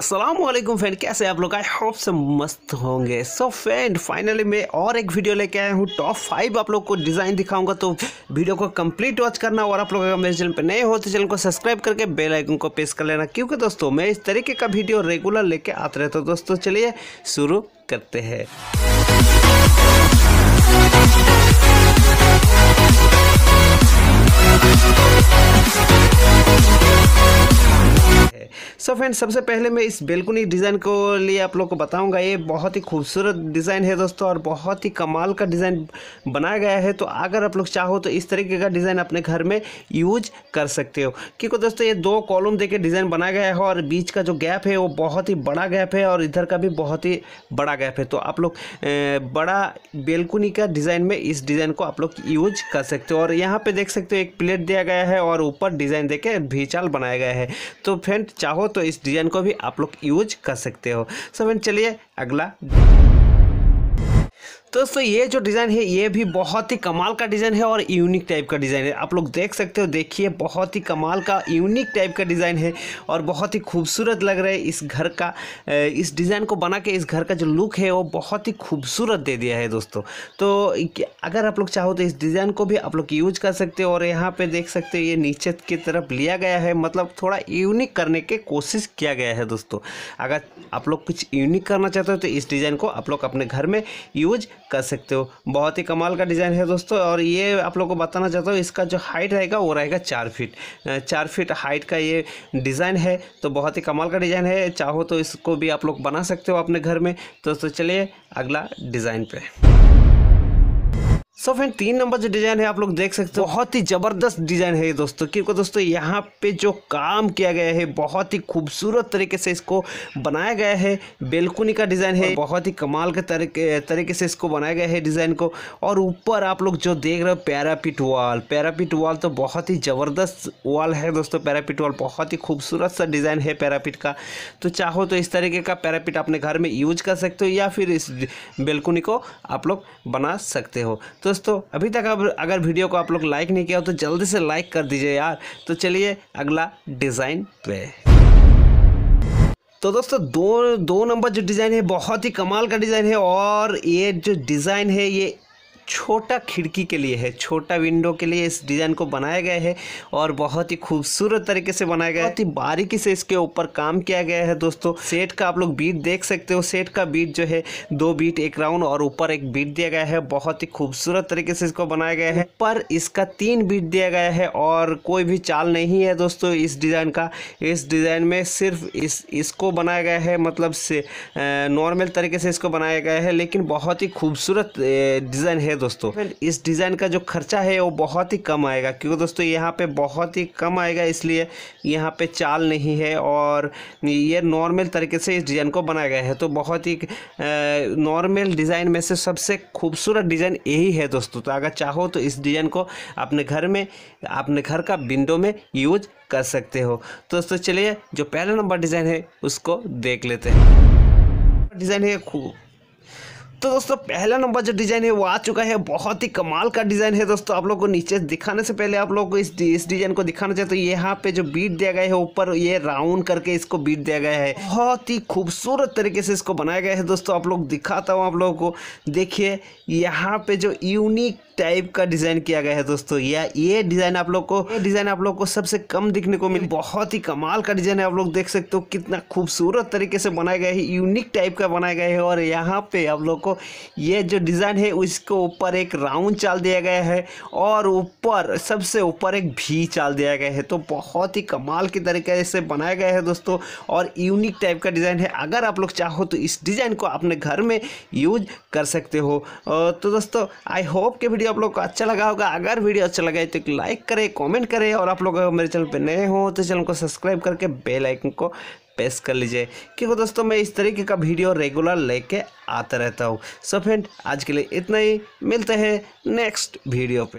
Aslam friend कैसे आप लोग आई होप से मस्त होंगे सो फ्रेंड फाइनली मैं और एक वीडियो लेके आया हूँ टॉप फाइव आप लोग को डिज़ाइन दिखाऊंगा तो वीडियो को कंप्लीट वॉच करना और आप लोग अगर मेरे चैनल पे नए हो तो चैनल को सब्सक्राइब करके बेल आइकन को प्रेस कर लेना क्योंकि दोस्तों मैं इस तरीके का वीडियो रेगुलर लेके आते रहता हूँ दोस्तों चलिए शुरू करते हैं सो फ्रेंड्स फ्रेंड सबसे पहले मैं इस बेलकुनी डिज़ाइन को लिए आप लोग को बताऊंगा ये बहुत ही खूबसूरत डिज़ाइन है दोस्तों और बहुत ही कमाल का डिज़ाइन बनाया गया है तो अगर आप लोग चाहो तो इस तरीके का डिज़ाइन अपने घर में यूज कर सकते हो क्योंकि दोस्तों ये दो कॉलम दे डिज़ाइन बनाया गया है और बीच का जो गैप है वो बहुत ही बड़ा गैप है और इधर का भी बहुत ही बड़ा गैप है तो आप लोग बड़ा बेलकुनी का डिज़ाइन में इस डिज़ाइन को आप लोग यूज कर सकते हो और यहाँ पर देख सकते हो एक प्लेट दिया गया है और ऊपर डिज़ाइन दे के भीचाल बनाया गया है तो फ्रेंड चाहो तो तो इस डिज़ाइन को भी आप लोग यूज कर सकते हो सो चलिए अगला तो दोस्तों ये जो डिज़ाइन है ये भी बहुत ही कमाल का डिज़ाइन है और यूनिक टाइप का डिज़ाइन है आप लोग देख सकते हो देखिए बहुत ही कमाल का यूनिक टाइप का डिज़ाइन है और बहुत ही खूबसूरत लग रहा है इस घर का इस डिज़ाइन को बना के इस घर का जो लुक है वो बहुत ही खूबसूरत दे दिया है दोस्तों तो अगर आप लोग चाहो तो इस डिज़ाइन को भी आप लोग यूज कर सकते हो और यहाँ पर देख सकते हो ये नीचे की तरफ लिया गया है मतलब थोड़ा यूनिक करने की कोशिश किया गया है दोस्तों अगर आप लोग कुछ यूनिक करना चाहते हो तो इस डिज़ाइन को आप लोग अपने घर में यूज यूज कर सकते हो बहुत ही कमाल का डिज़ाइन है दोस्तों और ये आप लोग को बताना चाहता हूँ इसका जो हाइट रहेगा वो रहेगा चार फीट चार फीट हाइट का ये डिज़ाइन है तो बहुत ही कमाल का डिज़ाइन है चाहो तो इसको भी आप लोग बना सकते हो अपने घर में दोस्तों तो चलिए अगला डिज़ाइन पर सो फ्रेंड तीन नंबर जो डिज़ाइन है आप लोग देख सकते हो बहुत ही ज़बरदस्त डिज़ाइन है दोस्तों क्योंकि दोस्तों यहाँ पे जो काम किया गया है बहुत ही खूबसूरत तरीके से इसको बनाया गया है बेलकुनी का डिज़ाइन है बहुत ही कमाल के तरीके तरीके से इसको बनाया गया है डिज़ाइन को और ऊपर आप लोग जो देख रहे हो पैरापिट वॉल पैरापिट वॉल तो बहुत ही ज़बरदस्त वॉल है दोस्तों पैरापिट वॉल बहुत ही खूबसूरत सा डिज़ाइन है पैरापिट का तो चाहो तो इस तरीके का पैरापिट अपने घर में यूज कर सकते हो या फिर इस बेलकुनी को आप लोग बना सकते हो तो दोस्तों अभी तक अब अगर वीडियो को आप लोग लाइक नहीं किया हो तो जल्दी से लाइक कर दीजिए यार तो चलिए अगला डिज़ाइन पे तो दोस्तों दो दो नंबर जो डिज़ाइन है बहुत ही कमाल का डिज़ाइन है और ये जो डिज़ाइन है ये छोटा खिड़की के लिए है छोटा विंडो के लिए इस डिज़ाइन को बनाया गया है और बहुत ही खूबसूरत तरीके से बनाया गया है बहुत ही बारीकी से इसके ऊपर काम किया गया है दोस्तों सेट का आप लोग बीट देख सकते हो सेट का बीट जो है दो बीट एक राउंड और ऊपर एक बीट दिया गया है बहुत ही खूबसूरत तरीके से इसको बनाया गया है पर इसका तीन बीट दिया गया है और कोई भी चाल नहीं है दोस्तों इस डिज़ाइन का इस डिज़ाइन में सिर्फ इस इसको बनाया गया है मतलब से नॉर्मल तरीके से इसको बनाया गया है लेकिन बहुत ही खूबसूरत डिज़ाइन है दोस्तों इस डिज़ाइन का जो खर्चा है वो बहुत ही कम आएगा क्योंकि दोस्तों यहाँ पे बहुत ही कम आएगा इसलिए यहाँ पे चाल नहीं है और ये नॉर्मल तरीके से इस डिज़ाइन को बनाया गया है तो बहुत ही नॉर्मल डिज़ाइन में से सबसे खूबसूरत डिज़ाइन यही है दोस्तों तो अगर चाहो तो इस डिज़ाइन को अपने घर में अपने घर का विंडो में यूज कर सकते हो तो दोस्तों चलिए जो पहला नंबर डिज़ाइन है उसको देख लेते हैं डिज़ाइन है तो दोस्तों पहला नंबर जो डिज़ाइन है वो आ चुका है बहुत ही कमाल का डिज़ाइन है दोस्तों आप लोग को नीचे दिखाने से पहले आप लोग को इस इस डिज़ाइन को दिखाना चाहिए तो यहाँ पे जो बीट दिया गया है ऊपर ये राउंड करके इसको बीट दिया गया है बहुत ही खूबसूरत तरीके से इसको बनाया गया है दोस्तों आप लोग दिखाता हूँ आप लोगों को देखिए यहाँ पे जो यूनिक टाइप का डिज़ाइन किया गया है दोस्तों या ये डिज़ाइन आप लोग को डिज़ाइन आप लोग को सबसे कम दिखने को मिले बहुत ही कमाल का डिज़ाइन है आप लोग देख सकते हो कितना खूबसूरत तरीके से बनाया गया है यूनिक टाइप का बनाया गया है और यहाँ पे आप लोग को आपको ये जो डिज़ाइन है उसके ऊपर एक राउंड चाल दिया गया है और ऊपर सबसे ऊपर एक भी चाल दिया गया है तो बहुत ही कमाल के तरीके से बनाया गया है दोस्तों और यूनिक टाइप का डिज़ाइन है अगर आप लोग चाहो तो इस डिज़ाइन को अपने घर में यूज कर सकते हो तो दोस्तों आई होप के वीडियो आप लोग को अच्छा लगा होगा अगर वीडियो अच्छा लगा है तो एक लाइक करें कॉमेंट करें और आप लोग अगर मेरे चैनल पर नए हो तो चैनल को सब्सक्राइब करके बेलाइकन को पेश कर लीजिए क्योंकि दोस्तों मैं इस तरीके का वीडियो रेगुलर लेके आते रहता हूँ सो फ्रेंड आज के लिए इतना ही मिलते हैं नेक्स्ट वीडियो पे